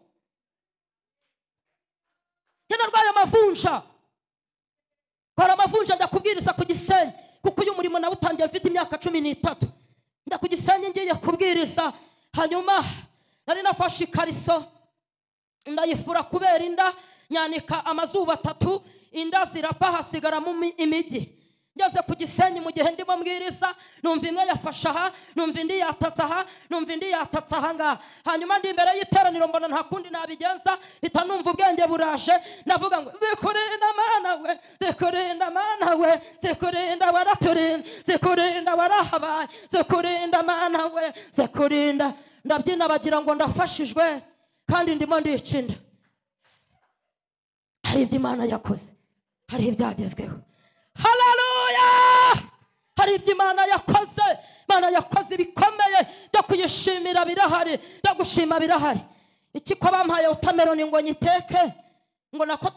cyane arwaye amavunja kora amavunja ndakubwiriza ku gisenyi kuko uyu murimo nawe utangiye mfite imyaka cumi n'itatu njya ku gisenyi ngiye kubwiriza hanyuma nari nafashe ikariso ndayifura kubera inda nyanika amazuba atatu inda zirapfa hasigaramo imijyi ngeze ku gisenyi mu gihe ndimo mbwiriza numva imwe yafashe aha numva indi yatatse aha numva indi yatatse aha ngaha hanyuma ndi imbere y'iteraniro mbona nta kundi nabigenza mpita numva ubwenge buraje navuga ngo zikurinda mana we zikurinda mana we zikurinda waraturinda zikurinda warahabaye zikurinda mana we zikurinda ndabyina bagira ngo ndafashijwe kandi ndimo ndicinda hari ibyo imana yakoze hari ibyagezweho hararuya hari ibyo imana yakoze imana yakoze ibikomeye byo kuyishimira birahari byo gushima birahari iki ko bampaye utameroni ngo nyiteke ngo nako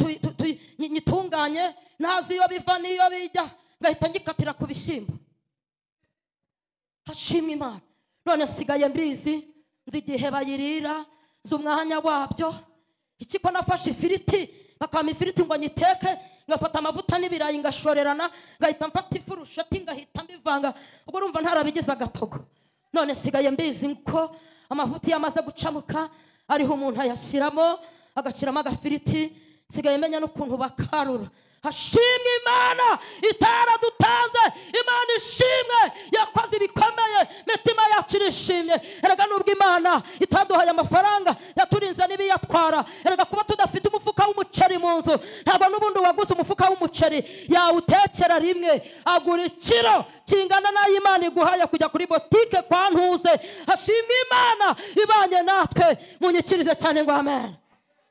nyitunganye ntazi iyo biva n'iyo bijya ngahita ngikatira ku bishyimbo hashimwe imana none asigaye mbizi nzi igihe bayirira z’umwanya wabyo iki ko nafashe ifiriti bakampa ifiriti ngo nyiteke ngafata amavuta n'ibirayi ngashorerana ngahita mfata ifu ngahita mbivanga ubwo urumva ntarabigize agatogo none sigaye mbizi ko amavuta iyo amaze gucamuka ariho umuntu ayashyiramo agashyiramo agafiriti nsigaye menya n'ukuntu bakarura hashimwe imana itara dutanze imana ishimwe yakoze ibikomeye mitima yacu irishimye erega nubwo imana itaduhaye amafaranga yaturinze n'ibiyatwara erega kuba tudafite umufuka w'umuceri mu nzu ntabwo n'ubundi waguze umufuka w'umuceri yawutekera rimwe agura ikiro kingana imana iguhaye kujya kuri botike kwa ntuze hashimwe imana ibanye natwe munyikirize cyane ngo amenye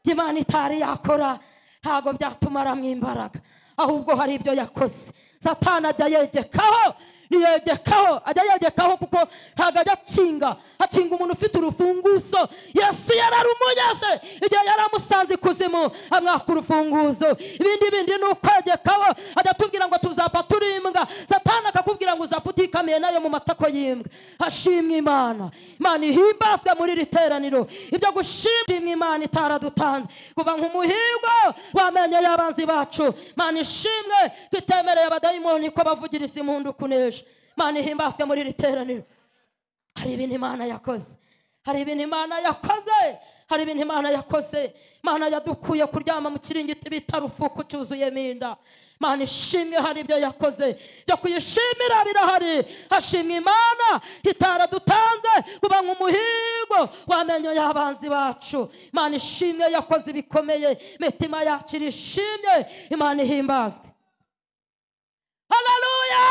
imana itari yakora ntabwo byatuma aramwimbaraga ahubwo hari ibyo yakoze satana ajya yegekaho yegekaho ajya yegekaho kuko ntabwo ajya akinga akinga umuntu ufite urufunguzo yesu yararumunyeze igihe yari amusanze ikuzimu amwaka urufunguzo ibindi bindi ni ukwegekaho agatubwira ngo tuzapfa turi imbwa satana akakubwira ngo uzapfa utikamiye nayo mu matako y'imbwa hashimwe imana imana ihimbazwe muri iri teraniro ibyo gushimwa imana itaradutanze kuva nk'umuhigo w'amenyo y'abanzi bacu imana ishimwe tutemereye abadayimoni ko bavugiriza impundu kunesha imana himbaswe muri iri teraniro hari ibintu imana yakoze hari ibintu imana yakoze hari ibintu imana yakoze imana yadukuye kuryama mu kiringiti bita rufuku cyuzuyemo inda imana ishimwe hari ibyo yakoze byo kuyishimira birahari hashimwe imana itaradutanze kuba nk'umuhigo w'amenyo y'abanzi bacu imana ishimwe yakoze ibikomeye imitima yacu irishimye imana ihimbazwe hararuya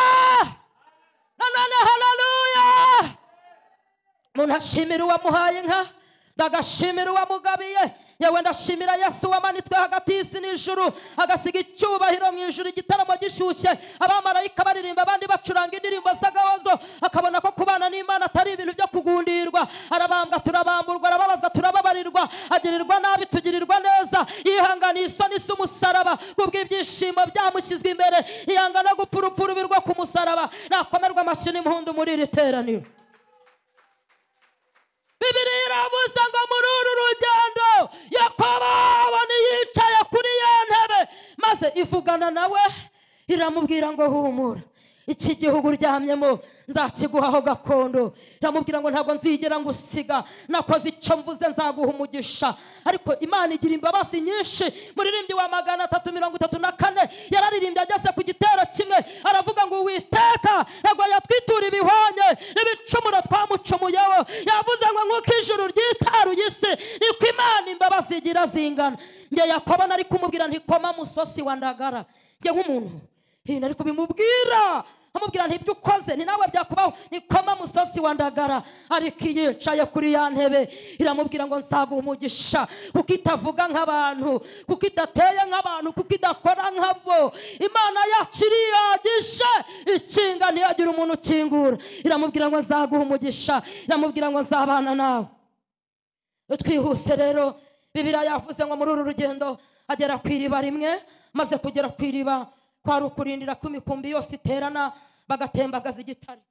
nanone hararuya umuntu ashimira uwamuhaye inka ndagashimira uwamugabiye yewe ndashimira yesu wamanitswe hagati y'isi n'ijuru agasiga icyubahiro mu ijuru igitaramo gishyushye abamarayika baririmba abandi bacuranga indirimbo z'agahozo akabona ko kubana n'imana atari ibintu byo kugundirwa arabambwa turabamburwa arababazwa turababarirwa agirirwa nabi tugirirwa neza yihanganiye isoni si umusaraba kubw'ibyishimo byamushyizwe imbere yanga no gupfurupurumirwa ku musaraba nakomerwa amashyi n'impundu muri iri teraniro ntabuza ngo muri uru rugendo yakobo abona yicaye kuri ya ntebe maze ivugana nawe iramubwira ngo humura iki gihugu uryamyemo nzakiguhaho gakondo iramubwira ngo ntabwo nzigera ngusiga nakoze icyo mvuze nzaguha umugisha ariko imana igira imbabazi nyinshi muririmbyi wa magana atatu mirongo itatu na kane yararirimbye ageze ku gitero kimwe aravuga ngo witeka ntabwo yatwitura ibihwanye n'ibicumuro twamucumuyeho yavuze ngo nk'uko ijuru ryitaruye isi niko imana imbabazi igira zingana njye yakoba nari kumubwira ntikoma musosi wa ndagara nge nk'umuntu ibintu ariko bimubwira amubwira nti ibyo ukoze ni nawe byakubaho nikoma musosi wa ndagara ariko iyo yicaye kuri ya ntebe iramubwira ngo nzaguha umugisha kuko itavuga nk'abantu kuko idateye nk'abantu kuko idakora nk'abo imana yacu iriyagije ikinga ntiyagire umuntu ukingura iramubwira ngo nzaguha umugisha iramubwira ngo nzabana nawe twihuse rero bibiriya yavuze ngo muri uru rugendo agera ku iriba rimwe maze kugera ku iriba kwari ukurindira ko imikumbi yose iterana bagatembagaza igitare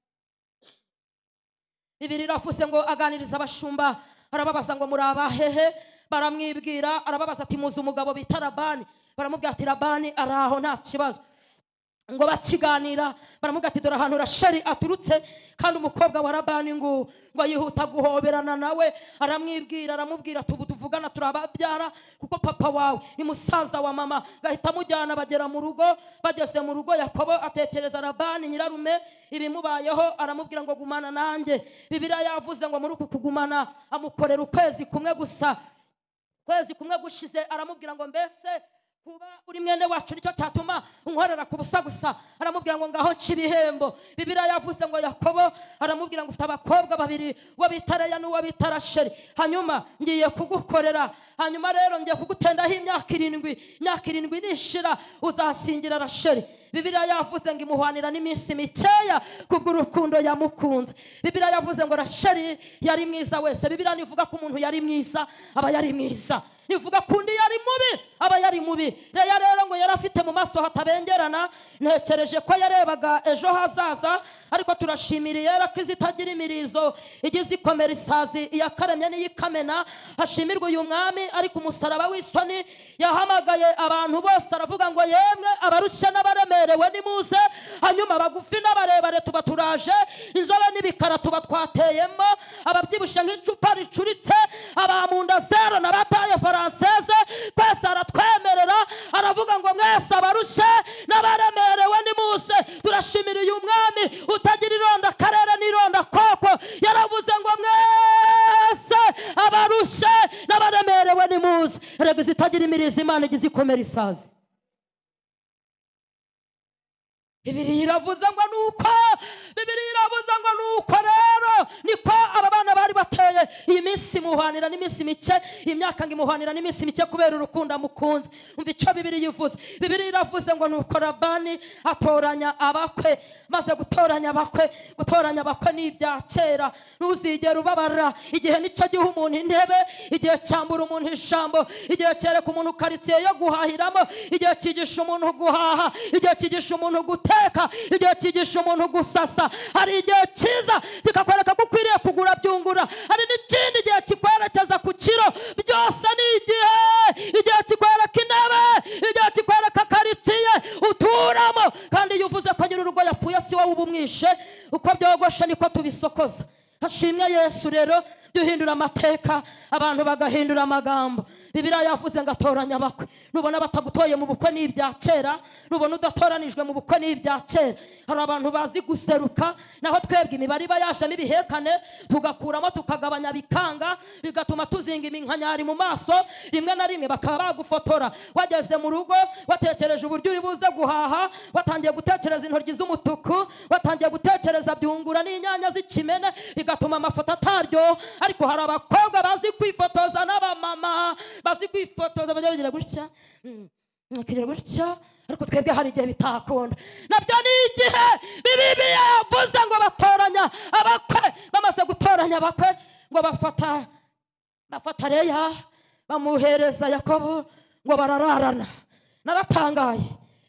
bibiri irafuse ngo aganiriza abashumba arababaza ngo muri abahehe baramwibwira arababaza ati muzi umugabo bita rabani baramubwira ati rabani ari aho nta kibazo ngo bakiganira baravuga ati dore ahantu rasheri aturutse kandi umukobwa wa rabani ngo ngo yihuta guhoberana nawe aramwibwira aramubwira tubu tuvugana turababyara kuko papa wawe ni musaza wa mama gahita amujyana bagera mu rugo bageze mu rugo yakobo atekereza rabani nyirarume ibimubayeho aramubwira ngo gumana nanjye bibiriya yavuze ngo muri uku kugumana amukorera ukwezi kumwe gusa ukwezi kumwe gushize aramubwira ngo mbese kuba uri mwene wacu nicyo cyatuma unkorera ku busa gusa aramubwira ngo ngaho nce ibihembo bibiriya yavuze ngo yakobo aramubwira ngo ufite abakobwa babiri uwo bita reya n'uwo bita rasheri hanyuma ngiye kugukorera hanyuma rero ngiye kugutendaho imyaka irindwi imyaka irindwi nishira uzashingira rasheri bibiriya yavuze ngo imuhwanira n'iminsi mikeya kubw'urukundo yamukunze bibiriya yavuze ngo rasheri yari mwiza wese bibiriya ntivuga ko umuntu yari mwiza aba yari mwiza ivuga ku undi yari mubi aba yari mubi reya rero ngo yari afite mu maso hatabengerana ntekereje ko yarebaga ejo hazaza ariko turashimira iyera ko izitagira imirizo igize ikomera isazi iyakaremye n'iyikamena hashimirwa uyu mwami ariko umusaraba w'isoni yahamagaye abantu bose aravuga ngo yemwe abarushya n'abaremerewe nimuze hanyuma abagufi n'abarebare tuba turaje inzobe n'ibikara tuba twateyemo ababyibushye nk'icupa ricuritse abamunda zero n'abataye fara francese twese aratwemerera aravuga ngo mwese abarushe n'abaremerewe ni muse turashimira uyu mwami utagira ironda akarere n'ironda koko yaravuze ngo mwese abarushe n'abaremerewe nimuze muze erega zitagira imirizi imana igize ikomera isazi bibiri iravuze ngo ni uko bibiri iravuze ngo ni uko rero ko aba bana bari bateye iyi minsi muhanira n'iminsi mike iyi myaka ngo imuhanira n'iminsi mike kubera urukundo amukunze umva icyo bibiri yivuze bibiri iravuze ngo ni uko rabani atoranya abakwe maze gutoranya abakwe gutoranya abakwe ni ibya kera ntuzigere ubabara igihe nicyo giha umuntu intebe igihe cyambura umuntu ijambo igihe cyereka umuntu karitsiye yo guhahiramo igihe cyigisha umuntu guhaha igihe cyigisha umuntu gutera kikakwereka igihe kigisha umuntu gusasa hari igihe cyiza kikakwereka ko ukwiriye kugura byungura hari n'ikindi gihe kikwerekeza ku kiro byose ni igihe igihe kikwereka intebe igihe kikwereka karitsiye uturamo kandi iyo uvuze ko nyir'urugo yapfuye si wowe ubumwishe uko byogoshe niko tubisokoza hashimwe yesu rero duhindura amateka abantu bagahindura amagambo bibiriya yavuze ngo atoranye abakwe nubona batagutoye mu bukwe n'ibya kera nubona udatoranijwe mu bukwe n'ibya kera hari abantu bazi guseruka naho twebwe imibare iba yajemo ibihekane tugakuramo tukagabanya bikanga bigatuma tuzinga iminkanyari mu maso rimwe na rimwe bakaba bagufotora wageze mu rugo watekereje uburyo uri buze guhaha watangiye gutekereza intoryi z'umutuku watangiye gutekereza byumva inyanya z'ikimene bigatuma amafoto ataryo ariko hari abakobwa bazi kwifotoza n'abamama bazi kwifotoza bajya bagira gutya hmm, bakigira gutya ariko twebwe hari igihe bitakunda nabyo ni igihe bibi yavuze ngo batoranya abakwe bamaze gutoranya abakwe ngo bafata bafata reya bamuhereza yakobo ngo barararana naratangaye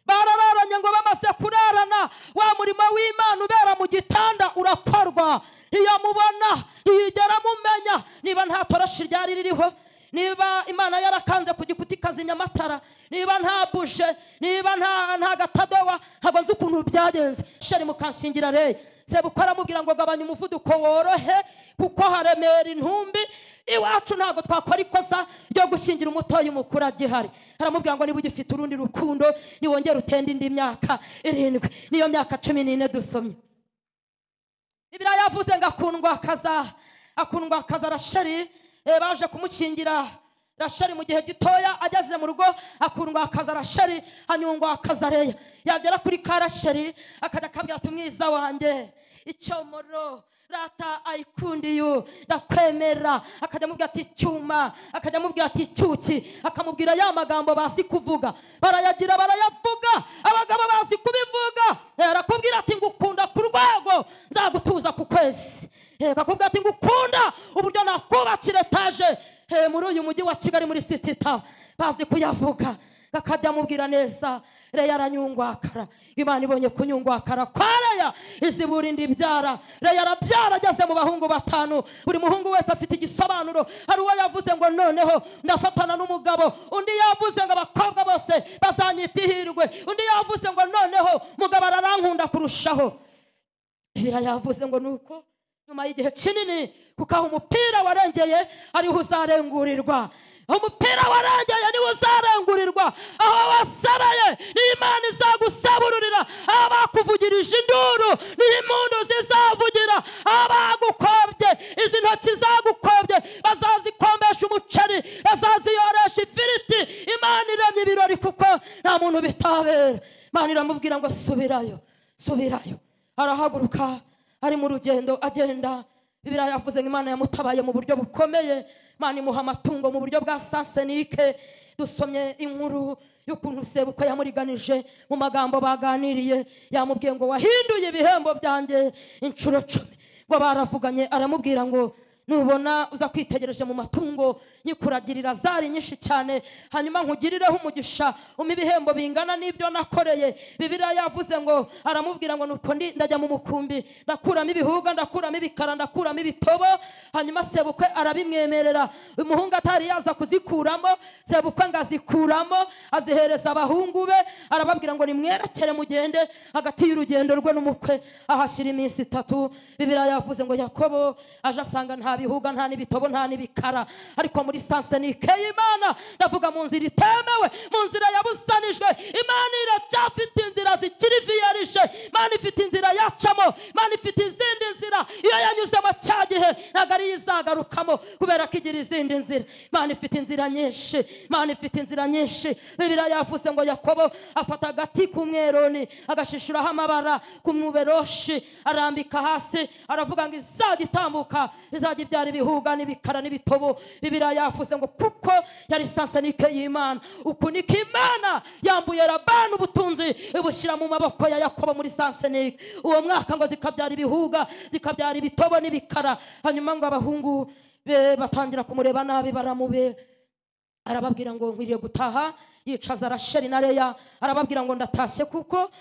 barararanye ngo bamaze kurarana wa murimo w'imana ubera mu gitanda urakorwa iyo amubona iyigera amumenya niba nta toroshi ryari ririho niba imana yarakanze ku gikuta ikazimya amatara niba nta buje niba nta gatadowa ntabwo nzi ukuntu byagenze sheri mukanshingira reye sebukora amubwira ngo gabanya umuvuduko worohe kuko haremera intumbi iwacu ntabwo twakora ikosa ryo gushingira umutoya umukuru agihari Haramubwira ngo niba ugifite urundi rukundo niwongere utende indi myaka irindwi niyo myaka cumi n'ine dusomye ibiriya yavuze ngo akundwa akaza akundwa akaza rasheri eh, baje kumukingira. rasheri mu gihe gitoya ageze mu rugo akundwa akaza rasheri anyungwa reya yagera kuri ka rasheri akajya akabwira ati mwiza wanjye icyomoro rata ayikundiye ndakwemera akajya amubwira ati cyuma akajya amubwira ati cyuki akamubwira ya magambo bazi kuvuga barayagira barayavuga abagabo bazi kubivuga arakubwira ati nguku wa kigali muri sitita bazi kuyavuga akajya amubwira neza reya aranyungwakara imana ibonye kunyungwakara kwa reya izibura indi byara reya arabyara ageze mu bahungu batanu buri muhungu wese afite igisobanuro hari uwo yavuze ngo noneho ndafatana n'umugabo undi yavuze ngo abakobwa bose bazanyita ihirwe undi yavuze ngo noneho mugabo ararankunda kurushaho ibiraya yavuze ngo ni uko nyuma y'igihe kinini kuko aho umupira warengeye ariho uzarengurirwa umupira warengeye niwo uzarengurirwa aho wasabaye imana izagusabururira aho bakuvugirije induru n'impundu zizavugira aho bagukobye izi ntoki zagukobye bazazikombesha umuceri bazaziyoresha ifiriti imana iremye ibirori kuko nta muntu bitabera imana iramubwira ngo subirayo subirayo arahaguruka ari mu rugendo agenda bibiriya yavuze ngo imana yamutabaye mu buryo bukomeye imana imuha amatungo mu buryo bwa sasenike dusomye inkuru y'ukuntu sebukwe yamuriganije mu magambo baganiriye yamubwiye ngo wahinduye ibihembo byanjye inshuro cumi ngo baravuganye aramubwira ngo nubona uza kwitegereje mu matungo nyikuragirira zari nyinshi cyane hanyuma nkugirireho umugisha umpe ibihembo bingana n'ibyo nakoreye bibiriya yavuze ngo aramubwira ngo nuko ndajya mu mukumbi ndakuramo ibihuga ndakuramo ibikara ndakuramo ibitobo hanyuma sebukwe arabimwemerera umuhungu atari yaza kuzikuramo sebukwe ngo azikuramo azihereza abahungu be arababwira ngo nimwerekere mugende hagati y'urugendo rwe n'umukwe ahashyira iminsi itatu bibiriya yavuze ngo yakobo aje asanga nta bihuga nta n'ibitobo nta n'ibikara ariko muri sansenike y'imana ndavuga mu nzira itemewe mu nzira yabusanijwe imana iracyafite inzira zikiri viyarishe imana ifite inzira yacamo imana ifite izindi nzira iyo yanyuzemo cya gihe ntabwo ariyo izagarukamo kubera ko igira izindi nzira imana ifite inzira nyinshi imana ifite inzira nyinshi bibiriya yavuze ngo yakobo afata agati k'umweroni agashishuraho amabara ku muberoshi arambika hasi aravuga ngo izajya itambuka izajya byari ibihuga n'ibikara n'ibitobo bibiriya yafuze ngo kuko yari sansenike y'imana uku ko imana yambuye rabani ubutunzi ibushyira mu maboko ya yakobo muri sansenike uwo mwaka ngo zikabyara ibihuga zikabyara ibitobo n'ibikara hanyuma ngo abahungu be batangira kumureba nabi baramube arababwira ngo nkwiriye gutaha yicaza arasheri na reya arababwira ngo ndatashye kuko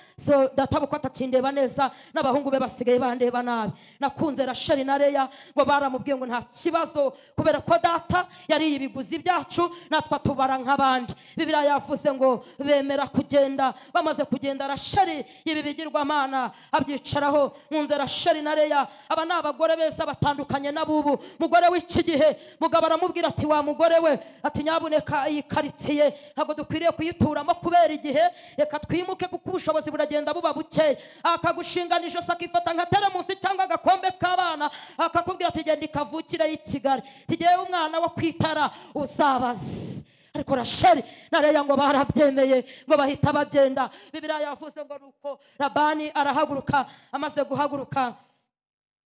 data uko atakindeba neza n'abahungu be basigaye bandeba nabi nakunze rasheri na reya ngo baramubwiye ngo nta kibazo kubera ko data yariye ibiguzi byacu natwe tubara nk'abandi bibiriya yavuze ngo bemera kugenda bamaze kugenda rasheri ibi bigirwamana abyicaraho nkunze rasheri na reya aba ni abagore beza batandukanye n'abubu mugore w'iki gihe mugabo aramubwira ati wa mugore we ati nyabuneka iyi karitsiye ntabwo dukwiye dukwiriye kuyituramo kubera igihe reka twimuke kuko ubushobozi buragenda buba buke akagushinganisha ijosi akifata nka teremusi cyangwa agakombe k'abana akakubwira ati genda ikavukireyo i kigali igihe umwana wo kwitara uzabaze ariko rasheri nareya ngo barabyemeye ngo bahita bagenda bibiriya yavuze ngo ni uko rabani arahaguruka amaze guhaguruka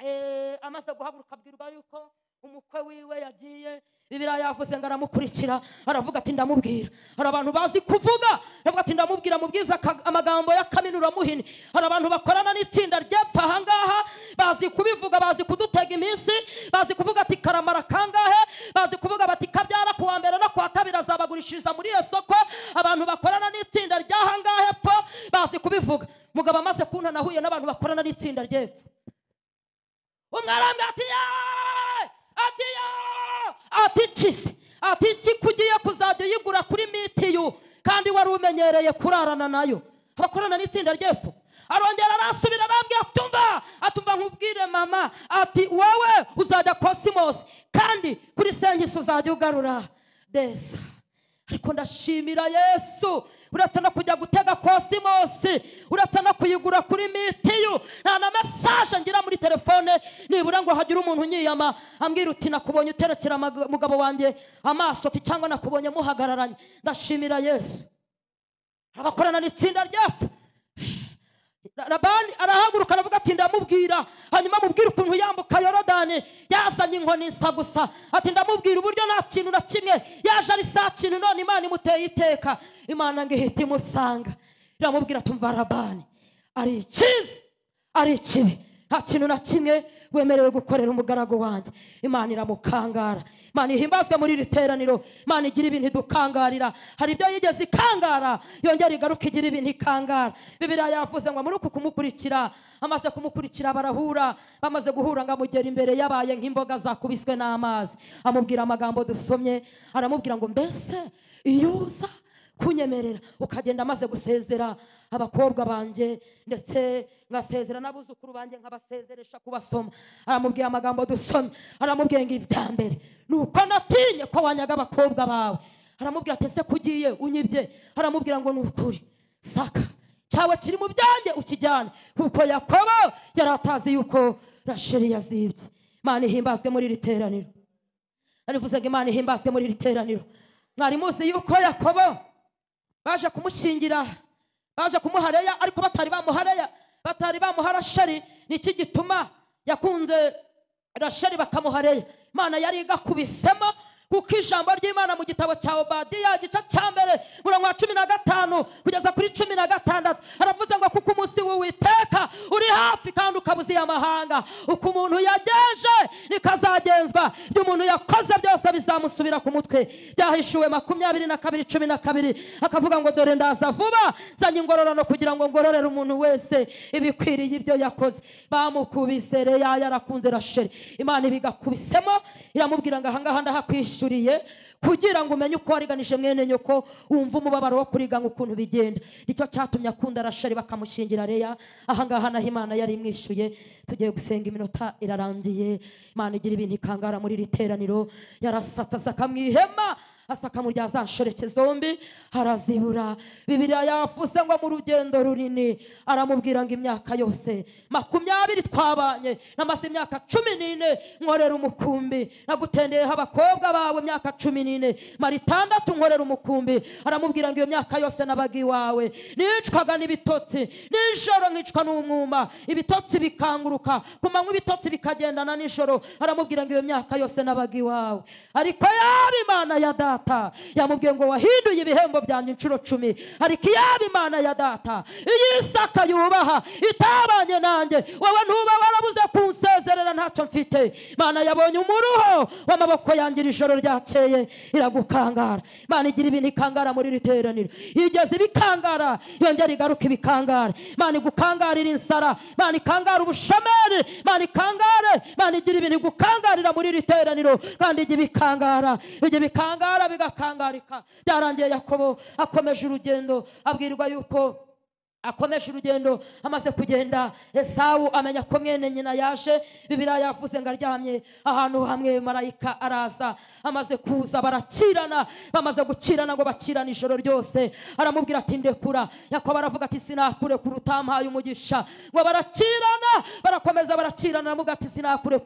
eh, amaze guhaguruka abwirwa yuko umukwe wiwe yagiye bibiriya yavuze ngo aramukurikira aravuga ati ndamubwira hari abantu bazi kuvuga aravuga ati ndamubwira amubwiza amagambo ya kaminura muhini hari abantu bakorana n'itsinda ry'epfo ahangaha bazi kubivuga bazi kudutega iminsi bazi kuvuga ati karamara kangahe bazi kuvuga bati kabyara kuwa mbere no kuwa kabiri azabagurishiriza muri iyo soko abantu bakorana n'itsinda ry'ahangaha epfo bazi kubivuga mugabo amaze kuntanahuye n'abantu bakorana n'itsinda ry'epfo umwe arambwira ati yaaa ati ya ati kisi ati iki ugiye kuzajya uyigura kuri mitiyu kandi wari umenyereye kurarana nayo abakorana n'itsinda ry'epfo arongera arasubira arambwira tumva atumva nkubwire mama ati wowe uzajya kosimosi kandi kuri senkisi uzajya ugarura deza ariko ndashimira yesu uretse no kujya gutega kosimosi uretse no kuyigura kuri mitiyu nta na mesa muri telefone nibura ngo hagire umuntu unyiyama ambwira uti nakubonye uterekera umugabo wanjye amaso cyangwa nakubonye muhagararanye ndashimira yesu abakorana n'itsinda ryapfa rabani arahaguruka aravuga ati ndamubwira hanyuma amubwira ukuntu yambuka yorodani yazanye inkoni isa gusa ati ndamubwira uburyo nta kintu na kimwe yaje ari saa kintu none imana imuteye iteka imana ngo ihite imusanga iramubwira tumva rabani ari ikiza ari ikibi nta kintu na kimwe wemerewe gukorera umugaragu wanjye imana iramukangara imana ihimbazwe muri iri teraniro imana igira ibintu idukangarira hari ibyo yigeze ikangara yongera igaruka igira ibintu ikangara bibiriya yavuze ngo muri uku kumukurikira amaze kumukurikira barahura bamaze guhura ngo amugera imbere yabaye nk'imboga zakubiswe n'amazi amubwira amagambo dusomye aramubwira ngo mbese iyo uza kunyemerera ukagenda amaze gusezera abakobwa banjye ndetse ngasezera n'abuzukuru banjye nkabasezeresha kubasoma aramubwira amagambo dusome aramubwira ngo ibya mbere ni uko natinye ko wanyaga abakobwa bawe aramubwira ati ese kugiye unyibye aramubwira ngo ni ukuri saka cyawe kiri mu byanjye ukijyane kuko yakobo yari atazi yuko rasheri yazibye imana ihimbazwe muri iri teraniro arivuze ngo imana ihimbazwe muri iri teraniro mwari muzi yuko yakobo baje kumushyingira baje kumuhareya ariko batari bamuhareya batari bamuha rasheri ni iki gituma yakunze rasheri bakamuhareya imana yari igakubisemo kuko ijambo ry'imana mu gitabo cya obadiya gica cya mbere murongo wa cumi na gatanu kugeza kuri cumi na gatandatu aravuze ngo kuko umunsi w'uwiteka uri hafi kandi ukabuze amahanga uko umuntu yagenje ikazagenzwa' ibyo umuntu yakoze byose bizamusubira ku mutwe byahishuwe makumyabiri na kabiri cumi na kabiri akavuga ngo dore ndaza vuba zanye ingororano kugira ngo ngororere umuntu wese ibikwiriye ibyo yakoze bamukubise reya yarakunze rasheri imana ibigakubisemo iramubwira ngo ahangaha ndahakwishyura yagusuriye kugira ngo umenye uko wariganije mwene nyoko wumve umubabaro wo kurigana ukuntu bigenda nicyo cyatumye akunda arashari bakamushingira reya ahangaha naho imana yari imwishyuye tugiye gusenga iminota irarangiye imana igira ibintu ikangara muri iri teraniro yarasataza akamwihema asaka mu gihe azashoreke zombi harazibura bibiriya yavuse ngo mu rugendo runini aramubwira ngo imyaka yose makumyabiri twabanye namaze imyaka cumi n'ine nkorera umukumbi nagutendeyeho abakobwa bawe imyaka cumi n'ine maritandatu nkorera umukumbi aramubwira ngo iyo myaka yose nabaga iwawe nicwaga n'ibitotsi nijoro nkicwa n'umwuma ibitotsi bikanguruka ku manywa ibitotsi bikagendana nijoro aramubwira ngo iyo myaka yose nabaga iwawe ariko yaba imana ya data data yamubwiye ngo wahinduye ibihembo byanjye inshuro cumi ariko iyaba imana ya data iyi isaka yubaha itabanye nanjye wowe ntuba warabuze kunseza ntacyo mfite mana yabonye umuruho w'amaboko yangira ijoro ryakeye iragukangara mana igira ibintu ikangara muri iri teraniro igeze ibikangara yongera igaruka ibikangara mana igukangarira inzara mana ikangara ubushomeri mana ikangare mana igira ibintu igukangarira muri iri teraniro kandi ijya ibikangara ijya ibikangara bigakangarika byarangiye yakobo akomeje urugendo abwirwa yuko akomeje urugendo amaze kugenda esawu amenya ko mwene nyina yaje bibiriya yavuze ngo aryamye ahantu hamwe marayika araza amaze kuza barakirana bamaze gukirana ngo bakirane ijoro ryose aramubwira ati ndekura yakobo aravuga ati sinakure kure utampaye umugisha ngo barakirana barakomeza barakirana aramuga ati sinakure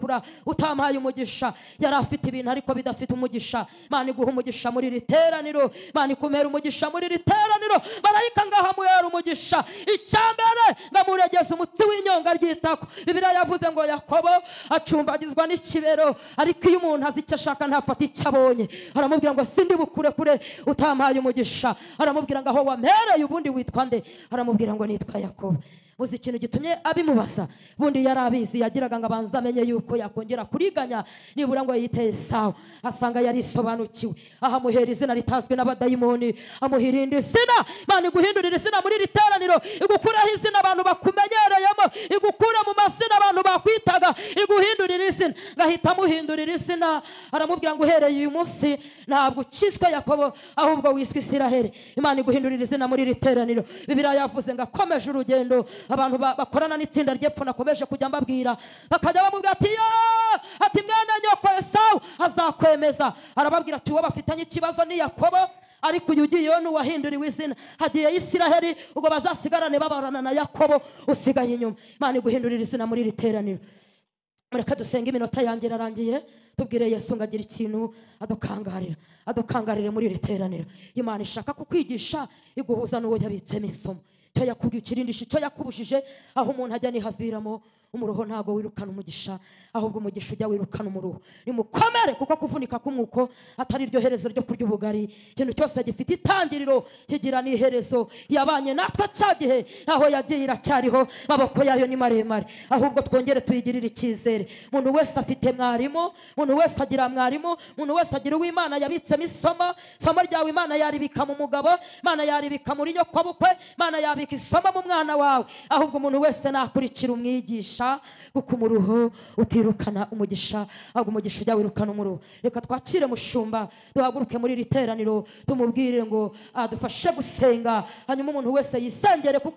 utampaye umugisha yari afite ibintu ariko bidafite umugisha mani guha umugisha muri iri teraniro mani kumera umugisha muri iri teraniro marayika ngaha muhera umugisha icya mbere ndamuregeza umutsi w'inyonga ry'itako bibiriya yavuze ngo yakobo acumbagizwa n'ikibero ariko iyo umuntu azi icyo ashaka ntafata icyo abonye aramubwira ngo sindi bukure kure utampaye umugisha aramubwira ngo aho wamereye ubundi witwa nde aramubwira ngo nitwa yakobo muzi ikintu gitumye abimubasa bundi yari abizi yagiraga ngo abanze amenye yuko yakongera kuriganya nibura ngo yiteye sawa asanga yari isobanukiwe aha amuhera izina ritazwi n'abadayimoni amuhira indi zina mani guhindurira izina muri iri teraniro igukuraho izina abantu bakumenyereyemo igukura mu mazina abantu bakwitaga iguhindurira izina ngahita amuhindurira izina aramubwira ngo uhereye uyu munsi ntabwo ukiswe yakobo ahubwo wiswe isiraheli imana iguhindurira izina muri iri teraniro bibiriya yavuze ngo akomeje urugendo abantu bakorana n'itsinda ry'epfo nakomeje kujya mbabwira bakajya bamubwira ati ati mwene nyoko esawu azakwemeza arababwira ati uwo bafitanye ikibazo ni yakobo ariko uyu ugiyeyo ni uwahinduriwe izina hagiye isiraheri ubwo bazasigarane babarana na yakobo usigaye inyuma imana iguhindurira izina muri iri teraniro mureke dusenge iminota yanjye irarangiye tubwire yesu ngo agire ikintu adukangarira adukangarire muri iri teraniro imana ishaka kukwigisha iguhuza n'uwo yabitsemo isomo icyo yakubwira ikirindi icyo yakubujije aho umuntu ajya ntihaviramo umuruho ntabwo wirukana umugisha ahubwo umugisha ujya wirukana umuruho nimukomere kuko kuvunika k'umwuko atari iryo herezo ryo kurya ubugari ikintu cyose gifite itangiriro kigira n'iherezo yabanye natwe cya gihe naho yagiye iracyariho amaboko yayo ni maremare ahubwo twongere tuyigirire icyizere umuntu wese afite mwarimu umuntu wese agira mwarimu umuntu wese agira uw’imana yabitsemo isomo isomo ryawe imana yaribika mu mugabo imana yaribika muri nyokobukwe imana yabika isomo mu mwana wawe ahubwo umuntu wese nakurikira umwigisha umugisha gukuma uruhu utirukana umugisha ahubwo umugisha ujya wirukana umuruho reka twakire mushumba duhaguruke muri iri teraniro tumubwire ngo adufashe ah, gusenga hanyuma umuntu wese yisengere kuko